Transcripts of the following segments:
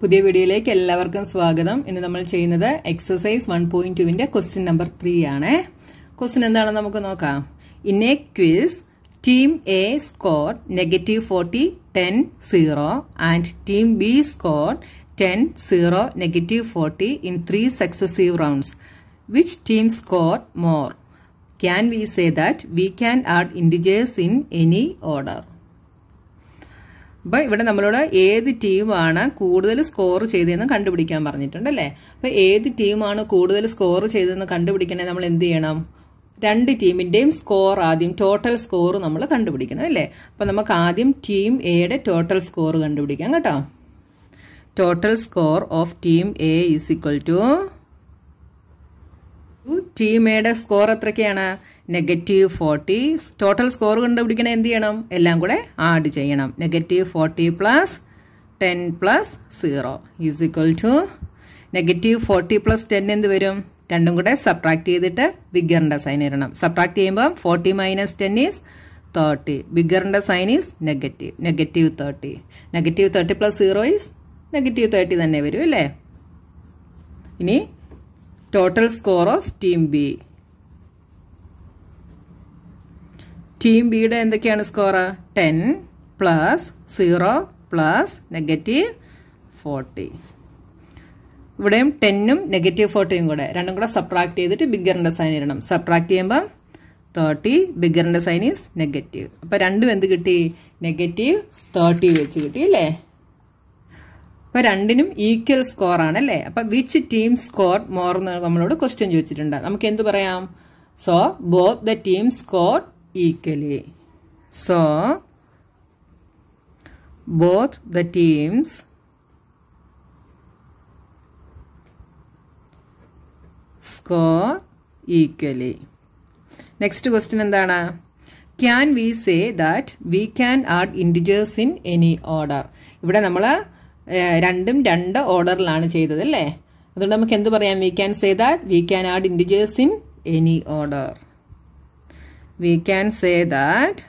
പുതിയ വീഡിയോയിലേക്ക് എല്ലാവർക്കും സ്വാഗതം ഇന്ന് നമ്മൾ ചെയ്യുന്നത് എക്സസൈസ് വൺ പോയിന്റ് ടുവിന്റെ ക്വസ്റ്റ്യൻ നമ്പർ ത്രീ ആണ് ക്വസ്റ്റ്യൻ എന്താണെന്ന് നമുക്ക് നോക്കാം in a quiz team A score negative forty ten zero and team B score ten zero negative forty in three successive rounds which team score more can we say that we can add integers in any order അപ്പോൾ ഇവിടെ നമ്മളോട് ഏത് ടീമാണ് കൂടുതൽ score ചെയ്തതെന്ന് കണ്ടുപിടിക്കാൻ പറഞ്ഞിട്ടുണ്ട് അല്ലേ അപ്പോൾ ഏത് ടീമാണ് കൂടുതൽ സ്കോർ ചെയ്തതെന്ന് കണ്ടുപിടിക്കണേ നമ്മൾ എന്ത് ചെയ്യണം രണ്ട് ടീമിൻ്റെയും സ്കോർ ആദ്യം ടോട്ടൽ സ്കോർ നമ്മൾ കണ്ടുപിടിക്കണം അല്ലേ അപ്പോൾ നമുക്ക് ആദ്യം ടീം എയുടെ ടോട്ടൽ സ്കോർ കണ്ടുപിടിക്കാം കേട്ടോ total score of team A is equal to ടീമയുടെ സ്കോർ എത്രയ്ക്കാണ് നെഗറ്റീവ് ഫോർട്ടി ടോട്ടൽ സ്കോർ കണ്ടുപിടിക്കണേ എന്ത് ചെയ്യണം എല്ലാം കൂടെ ആഡ് ചെയ്യണം negative forty plus ten plus zero is equal to negative forty plus ten എന്ത് വരും രണ്ടും കൂടെ സബ്ട്രാക്ട് ചെയ്തിട്ട് ബിഗറിന്റെ സൈൻ ഇടണം സബ്ട്രാക്ട് ചെയ്യുമ്പോൾ forty minus ten is thirty ബിഗറിന്റെ sign is negative negative thirty negative thirty plus zero is negative thirty തന്നെ വരും അല്ലേ ഇനി total score of team B team ബിയുടെ എന്തൊക്കെയാണ് score ten plus zero plus negative forty ഇവിടെയും ടെന്നും നെഗറ്റീവ് ഫോർട്ടിയും കൂടെ രണ്ടും കൂടെ സബ്ട്രാക്ട് ചെയ്തിട്ട് ബിഗറിന്റെ സൈൻ ഇടണം സബ്ട്രാക്ട് ചെയ്യുമ്പം തേർട്ടി ബിഗറിന്റെ സൈൻ ഈസ് നെഗറ്റീവ് അപ്പോൾ രണ്ടും എന്ത് കിട്ടി നെഗറ്റീവ് തേർട്ടി വെച്ച് കിട്ടി അല്ലേ അപ്പൊ രണ്ടിനും ഈക്വൽ സ്കോർ ആണ് അല്ലെ അപ്പൊ വിച്ച് ടീം സ്കോർ മോർ എന്ന് നമ്മളോട് ക്വസ്റ്റ്യൻ ചോദിച്ചിട്ടുണ്ട് നമുക്ക് എന്ത് പറയാം so both the team score equally so both the teams score equally next question എന്താണ് can we say that we can add integers in any order ഇവിടെ നമ്മൾ രണ്ടും രണ്ട് ഓർഡറിലാണ് ചെയ്തത് അല്ലേ അതുകൊണ്ട് നമുക്ക് എന്ത് പറയാം we can say that we can add integers in any order we can say that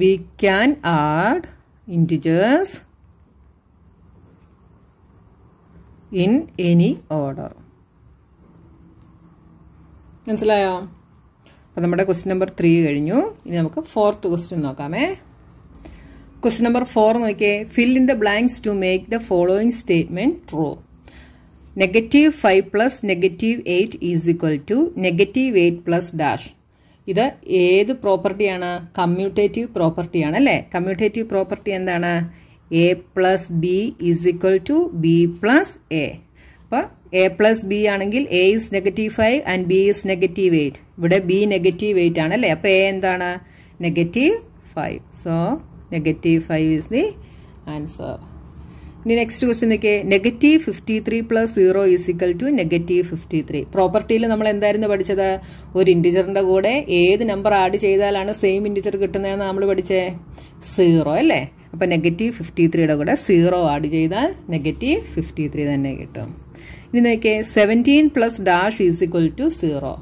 we can add integers in any order മനസ്സിലായോ അപ്പം നമ്മുടെ ക്വസ്റ്റ്യൻ നമ്പർ ത്രീ കഴിഞ്ഞു ഇനി നമുക്ക് ഫോർത്ത് ക്വസ്റ്റ്യൻ നോക്കാമേ ക്വസ്റ്റ്യൻ നമ്പർ ഫോർ നോക്കിയേ fill in the blanks to make the following statement true negative five plus negative eight is equal to negative eight plus dash ഇത് ഏത് പ്രോപ്പർട്ടിയാണ് കമ്മ്യൂട്ടേറ്റീവ് പ്രോപ്പർട്ടിയാണ് അല്ലേ കമ്മ്യൂട്ടേറ്റീവ് പ്രോപ്പർട്ടി എന്താണ് A plus B is equal to B plus A അപ്പോൾ A plus B ആണെങ്കിൽ A is negative five and B is negative eight ഇവിടെ B negative eight ആണ് അല്ലേ അപ്പോൾ എ എന്താണ് negative five so negative five is the answer ഇനി next question നോക്കിയേ negative fifty three plus zero is equal to negative fifty three പ്രോപ്പർട്ടിയിൽ നമ്മൾ എന്തായിരുന്നു പഠിച്ചത് ഒരു ഇൻഡിജറിന്റെ കൂടെ ഏത് നമ്പർ ആഡ് ചെയ്താലാണ് സെയിം ഇൻഡിജർ കിട്ടുന്നതെന്ന് നമ്മൾ പഠിച്ചേ സീറോ അല്ലേ അപ്പൊ നെഗറ്റീവ് ഫിഫ്റ്റി ത്രീയുടെ കൂടെ സീറോ ആഡ് ചെയ്താൽ നെഗറ്റീവ് ഫിഫ്റ്റി ത്രീ തന്നെ കിട്ടും ഇനി നോക്കിയേ seventeen plus dash is equal to zero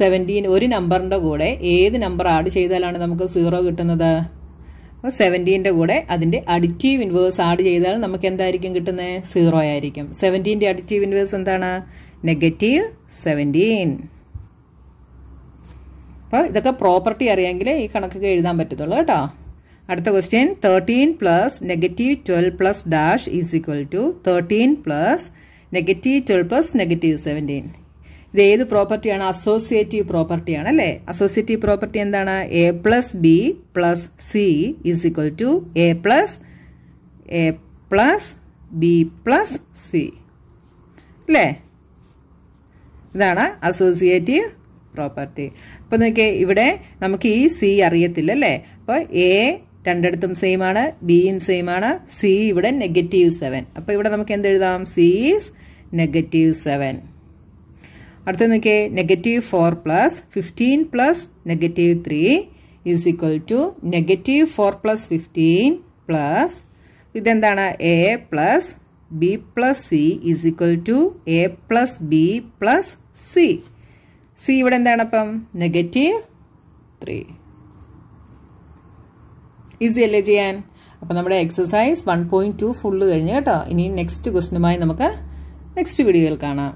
seventeen ഒരു നമ്പറിന്റെ കൂടെ ഏത് നമ്പർ ആഡ് ചെയ്താലാണ് നമുക്ക് സീറോ കിട്ടുന്നത് അപ്പോൾ സെവൻറ്റീൻ്റെ കൂടെ അതിൻ്റെ അഡിറ്റീവ് ഇൻവേഴ്സ് ആഡ് ചെയ്താൽ നമുക്ക് എന്തായിരിക്കും കിട്ടുന്നത് സീറോ ആയിരിക്കും സെവൻറ്റീൻ്റെ അഡിറ്റീവ് ഇൻവേഴ്സ് എന്താണ് നെഗറ്റീവ് സെവൻറ്റീൻ അപ്പോൾ ഇതൊക്കെ പ്രോപ്പർട്ടി അറിയാമെങ്കിൽ ഈ കണക്കൊക്കെ എഴുതാൻ പറ്റത്തുള്ളൂ കേട്ടോ അടുത്ത question thirteen plus negative twelve plus dash is equal to thirteen plus negative twelve plus negative seventeen ഇത് ഏത് പ്രോപ്പർട്ടിയാണ് അസോസിയേറ്റീവ് പ്രോപ്പർട്ടിയാണ് അല്ലെ അസോസിയേറ്റീവ് പ്രോപ്പർട്ടി എന്താണ് A plus B plus C is equal to A plus A plus B plus C അല്ലേ ഇതാണ് associative property അപ്പൊ നോക്കിയേ ഇവിടെ നമുക്ക് ഈ സി അറിയത്തില്ല അല്ലേ അപ്പൊ എ രണ്ടിടത്തും സെയിം ആണ് ബിയും സെയിം ആണ് സി ഇവിടെ നെഗറ്റീവ് സെവൻ അപ്പൊ ഇവിടെ നമുക്ക് എന്തെഴുതാം സി ഈസ് നെഗറ്റീവ് സെവൻ അടുത്ത നോക്കിയേ negative four plus fifteen plus negative three is equal to negative four plus fifteen plus ഇതെന്താണ് A plus B plus C is equal to A plus B plus C C ഇവിടെ എന്താണ് അപ്പം negative three easy അല്ലേ ചെയ്യാൻ അപ്പം നമ്മുടെ exercise one point two full കഴിഞ്ഞ് കേട്ടോ ഇനി നെക്സ്റ്റ് ക്വസ്റ്റിനുമായി നമുക്ക് നെക്സ്റ്റ് വീഡിയോയിൽ കാണാം